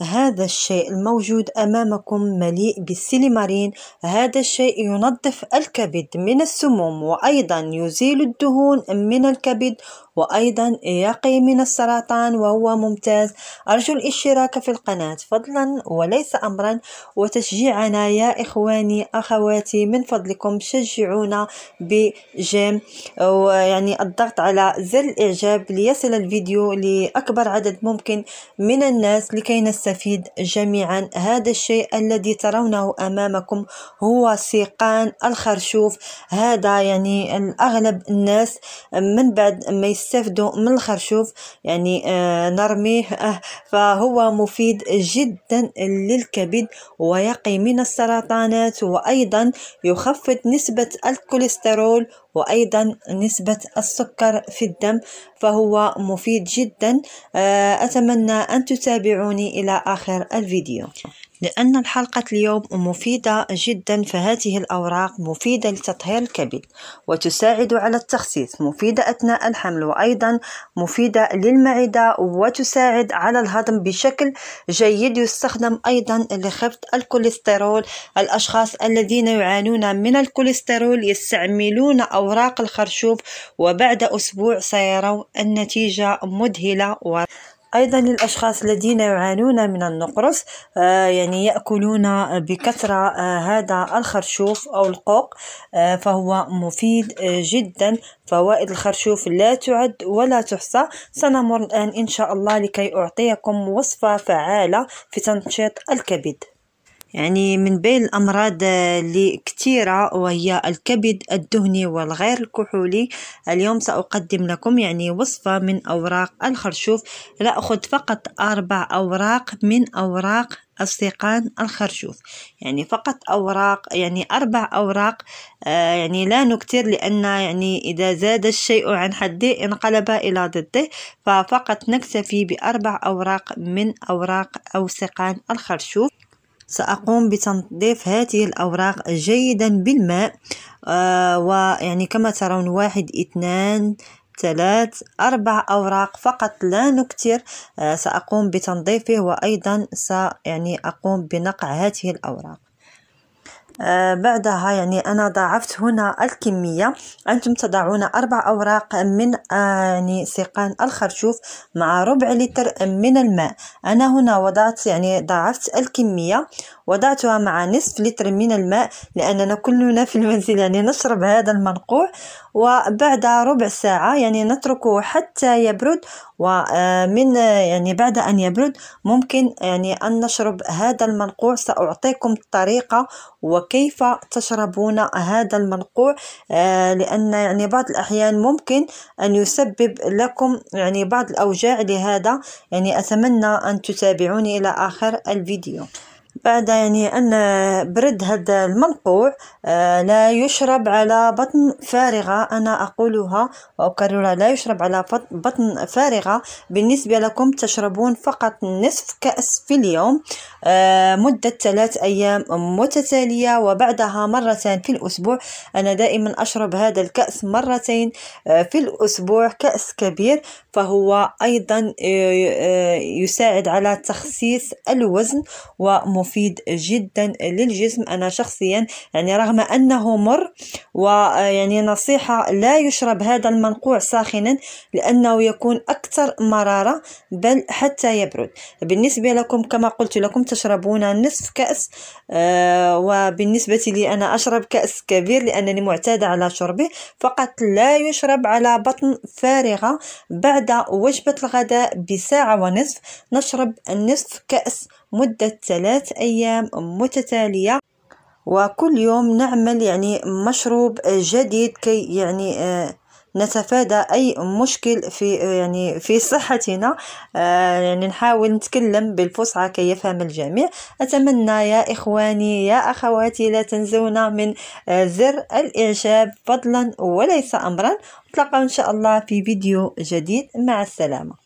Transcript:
هذا الشيء الموجود أمامكم مليء بالسيليمارين هذا الشيء ينظف الكبد من السموم وأيضا يزيل الدهون من الكبد وأيضا يقي من السرطان وهو ممتاز أرجو الاشتراك في القناة فضلا وليس أمرا وتشجيعنا يا إخواني أخواتي من فضلكم شجعونا بجيم ويعني الضغط على زر الإعجاب ليصل الفيديو لأكبر عدد ممكن من الناس لكي نس نستفيد جميعا هذا الشيء الذي ترونه أمامكم هو سيقان الخرشوف هذا يعني الأغلب الناس من بعد ما يستفدوا من الخرشوف يعني آه، نرميه آه، فهو مفيد جدا للكبد ويقي من السرطانات وأيضا يخفض نسبة الكوليسترول وأيضا نسبة السكر في الدم فهو مفيد جدا آه، أتمنى أن تتابعوني إلى آخر الفيديو لأن الحلقة اليوم مفيدة جدا فهذه الأوراق مفيدة لتطهير الكبد وتساعد على التخسيس مفيدة أثناء الحمل وأيضا مفيدة للمعدة وتساعد على الهضم بشكل جيد يستخدم أيضا لخفض الكوليسترول الأشخاص الذين يعانون من الكوليسترول يستعملون أوراق الخرشوف وبعد أسبوع سيرون النتيجة مذهلة و... أيضا للأشخاص الذين يعانون من النقرس آه، يعني يأكلون بكثرة آه، هذا الخرشوف أو القوق آه، فهو مفيد جدا فوائد الخرشوف لا تعد ولا تحصى سنمر الآن إن شاء الله لكي أعطيكم وصفة فعالة في تنشيط الكبد يعني من بين الأمراض اللي كثيرة وهي الكبد الدهني والغير الكحولي اليوم سأقدم لكم يعني وصفة من أوراق الخرشوف لا أخذ فقط أربع أوراق من أوراق السيقان الخرشوف يعني فقط أوراق يعني أربع أوراق آه يعني لا نكثر لأن يعني إذا زاد الشيء عن حده انقلب إلى ضده ففقط نكتفي بأربع أوراق من أوراق أو سيقان الخرشوف سأقوم بتنظيف هذه الأوراق جيدا بالماء آه ويعني كما ترون واحد اثنان ثلاث أربع أوراق فقط لا نكتر آه سأقوم بتنظيفه وأيضا سأقوم يعني بنقع هذه الأوراق آه بعدها يعني أنا ضاعفت هنا الكمية أنتم تضعون أربع أوراق من آه يعني سيقان الخرشوف مع ربع لتر من الماء أنا هنا وضعت يعني ضاعفت الكمية وضعتها مع نصف لتر من الماء لأننا كلنا في المنزل يعني نشرب هذا المنقوع وبعد ربع ساعة يعني نتركه حتى يبرد ومن آه، يعني بعد أن يبرد ممكن يعني أن نشرب هذا المنقوع سأعطيكم الطريقة وكيف تشربون هذا المنقوع آه، لأن يعني بعض الأحيان ممكن أن يسبب لكم يعني بعض الأوجاع لهذا يعني أتمنى أن تتابعوني إلى آخر الفيديو بعد يعني أن برد هذا المنقوع آه، لا يشرب على بطن فارغة أنا أقولها وأكررها لا يشرب على بطن فارغة بالنسبة لكم تشربون فقط نصف كأس في اليوم آه، مدة ثلاث أيام متتالية وبعدها مرتين في الأسبوع أنا دائما أشرب هذا الكأس مرتين آه، في الأسبوع كأس كبير فهو أيضا يساعد على تخسيس الوزن ومفاعل مفيد جدا للجسم أنا شخصيا يعني رغم أنه مر ويعني نصيحة لا يشرب هذا المنقوع ساخنا لأنه يكون أكثر مرارة بل حتى يبرد بالنسبة لكم كما قلت لكم تشربون نصف كأس آه، وبالنسبة لي أنا أشرب كأس كبير لأنني معتادة على شربه فقط لا يشرب على بطن فارغة بعد وجبة الغداء بساعة ونصف نشرب نصف كأس مدة ثلاث أيام متتالية وكل يوم نعمل يعني مشروب جديد كي يعني آه، نتفادى اي مشكل في آه، يعني في صحتنا آه، يعني نحاول نتكلم بالفصحى كي يفهم الجميع اتمنى يا اخواني يا اخواتي لا تنسونا من زر الاعجاب فضلا وليس امرا نتلقى ان شاء الله في فيديو جديد مع السلامه